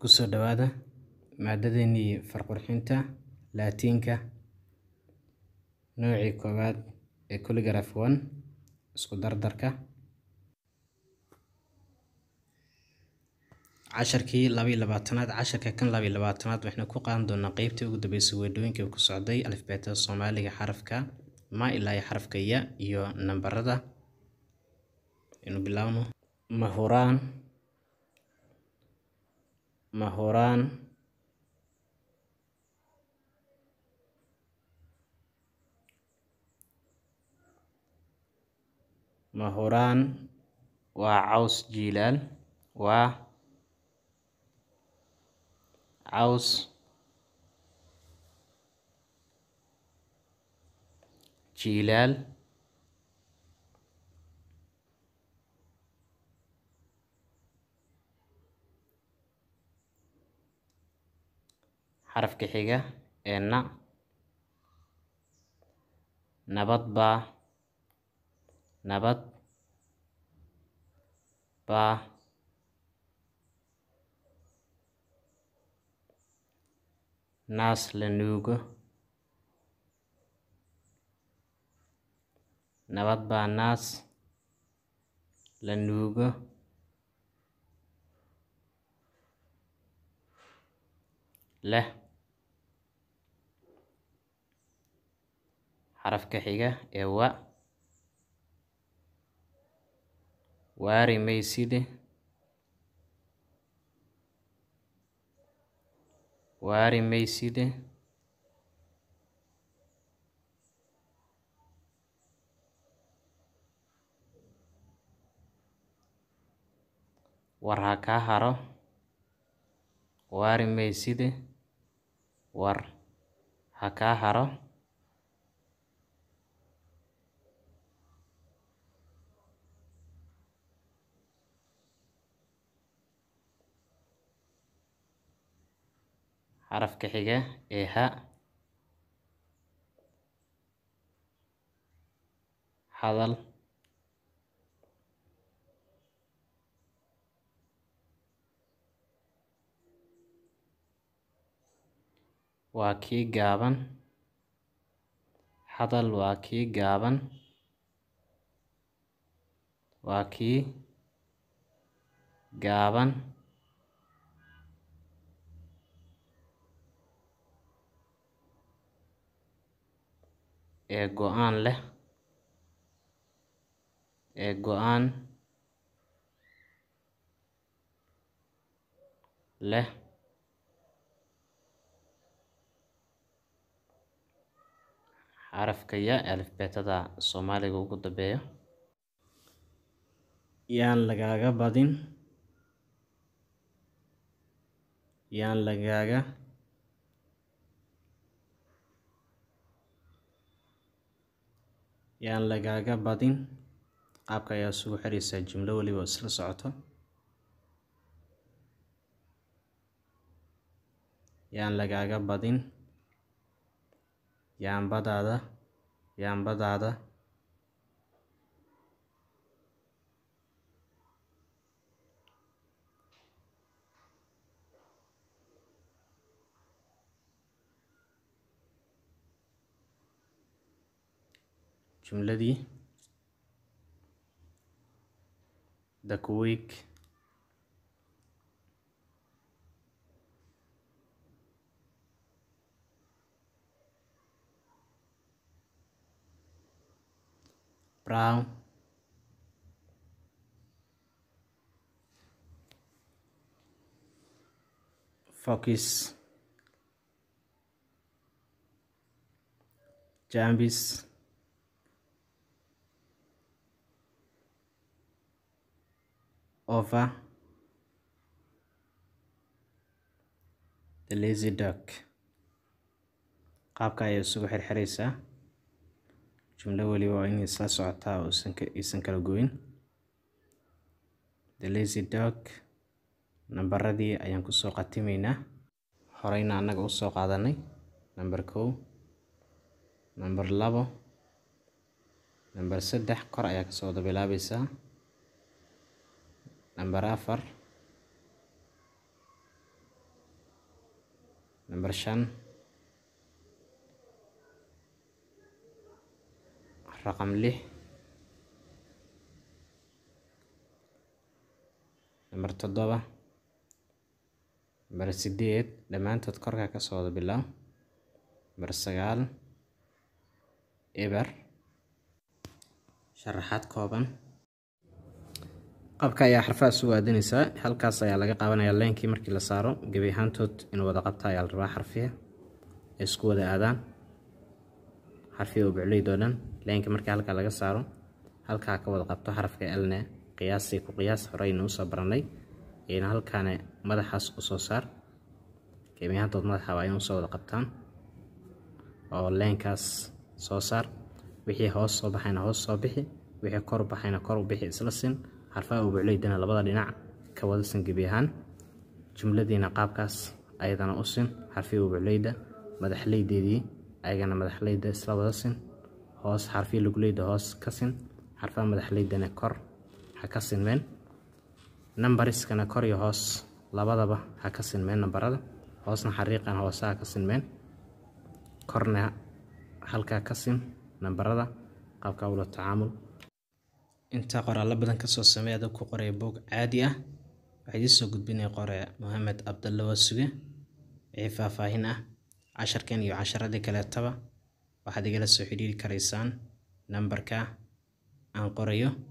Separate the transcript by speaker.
Speaker 1: kusoo dhawaada maadadeenii farqurxinta Laatiinka, noocii koowaad ee Polygraph 1, isku dardarka, casharkii laba labaatanaad casharka kan labaiy labaatanaad waxaynu ku qaadan doonaa qeybtii ugu dambeysay weedooyinka ku socday alifbeetada soomaaliga xarafka ma ilaa iyo xarafka ya iyo nambarada aynu bilaabno mahuraan ma huraan ma huraan waa caws jiilaal waa caws jiilaal xarafka xiga ee na nabad baa nabad baa naas la nuugo nabad baa naas la nuugo leh Xarafka xiga ee wa waarimeyside waarimeyside war ha kaa haro waarimeyside war ha kaa haro xarafka xiga ee h hadal waa kii gaaban hadal waa kii gaaban waa kii gaaban ee go'aan leh ee go'aan leh xarafka ya ee alifbeetada soomaaliga ugu dambeeya yaan lagaaga badin yaan lagaaga yaan lagaaga badin qaabka ayaa isugu xiraysaa jimlo weliba isla socoto yaan lagaaga badin yaanbadaada yaanbadaada الجملة دي the quick brown focus jambis over the lazy duck qaabka ayay isugu xirxiraysaa jumlo weliba waa inay isla socotaa iisan kala goyn the lazy duck nambaradii ayaan ku soo qatimaynaa horeyna annaga usoo qaadanay namber kow namber labo namber saddex kor ayaa ka soo wada bilaabaysaa nambar afar nambar shan raqam lix nambar toddoba nambar sideed dhammaantood korkaa kasoo wada bilow nambar sagaal eber sharaxaad kooban qabka ayaa xarfaha isugu aadinaysaa halkaas ayaa laga qaabanayaa leynkii markii la saaro gebi ahaantood inuu wada qabta ayaa la rabaa xarfiha ay isku wada aadaan xarfiha oo bucleyd oo dhan leynka markii halkaa laga saaro halkaa ka wada qabto xarafka elne qiyaasii ku qiyaas horeyna usoo baranay ayna halkaana madaxaas usoo saar gebi ahaantood madaxa waa inuu soo wada qabtaan oo leynkaas soo saar wixii hoos soo baxayna hoos soo bixi wixii kor baxayna kor u bixi isla sin xarfaha ubucleydana labada dhinac ka wadasan gebi ahaan jumladiina qaabkaas ayadana u sin xarfihii ubucleyda madaxleydeedii ayagana madaxleyda isla wada sin hoos xarfihii luguleyda hoos ka sin xarfaha madaxleydana kor ha ka sinmeen nambariskana kor iyo hoos labadaba ha ka sinmeen nambarada hoosna xariiqan hoose ha ka sinmeen korna halkaa ka sin nambarada qaabka ula tacaamul intaa qoraallo badan kasoo samey adab ku qoraya boog caadi ah waxaa idiin soo gudbinaya qoraya mohamed cabdalla waasuge wixii faahfaahin ah casharkan iyo casharadii kaleetaba waxaad igala soo xidhiiri karaysaan nambarka aan qorayo